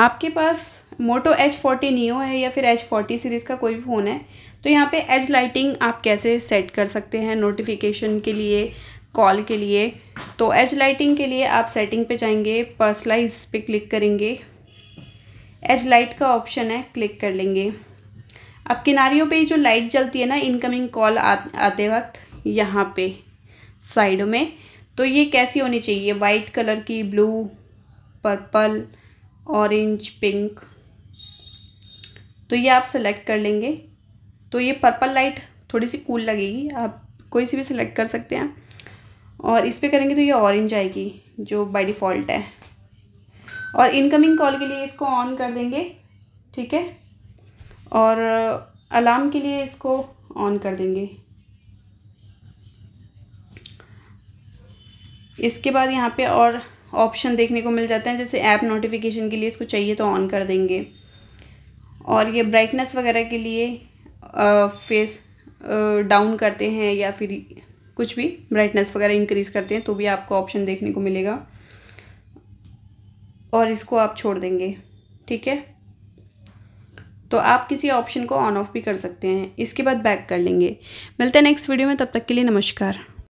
आपके पास Moto H forty Neo है या फिर एच फोर्टी सीरीज़ का कोई भी फ़ोन है तो यहाँ पे एज लाइटिंग आप कैसे सेट कर सकते हैं नोटिफिकेशन के लिए कॉल के लिए तो एज लाइटिंग के लिए आप सेटिंग पे जाएंगे पर्सलाइज पे क्लिक करेंगे एज लाइट का ऑप्शन है क्लिक कर लेंगे अब किनारियों पे जो लाइट जलती है ना इनकमिंग कॉल आते वक्त यहाँ पे साइड में तो ये कैसी होनी चाहिए वाइट कलर की ब्लू पर्पल ऑरेंज पिंक तो ये आप सेलेक्ट कर लेंगे तो ये पर्पल लाइट थोड़ी सी कूल लगेगी आप कोई सी भी सिलेक्ट कर सकते हैं और इस पर करेंगे तो ये ऑरेंज आएगी जो बाय डिफ़ॉल्ट है और इनकमिंग कॉल के लिए इसको ऑन कर देंगे ठीक है और अलार्म के लिए इसको ऑन कर देंगे इसके बाद यहाँ पे और ऑप्शन देखने को मिल जाते हैं जैसे ऐप नोटिफिकेशन के लिए इसको चाहिए तो ऑन कर देंगे और ये ब्राइटनेस वगैरह के लिए फेस डाउन करते हैं या फिर कुछ भी ब्राइटनेस वगैरह इंक्रीज़ करते हैं तो भी आपको ऑप्शन देखने को मिलेगा और इसको आप छोड़ देंगे ठीक है तो आप किसी ऑप्शन को ऑन ऑफ भी कर सकते हैं इसके बाद बैक कर लेंगे मिलते हैं नेक्स्ट वीडियो में तब तक के लिए नमस्कार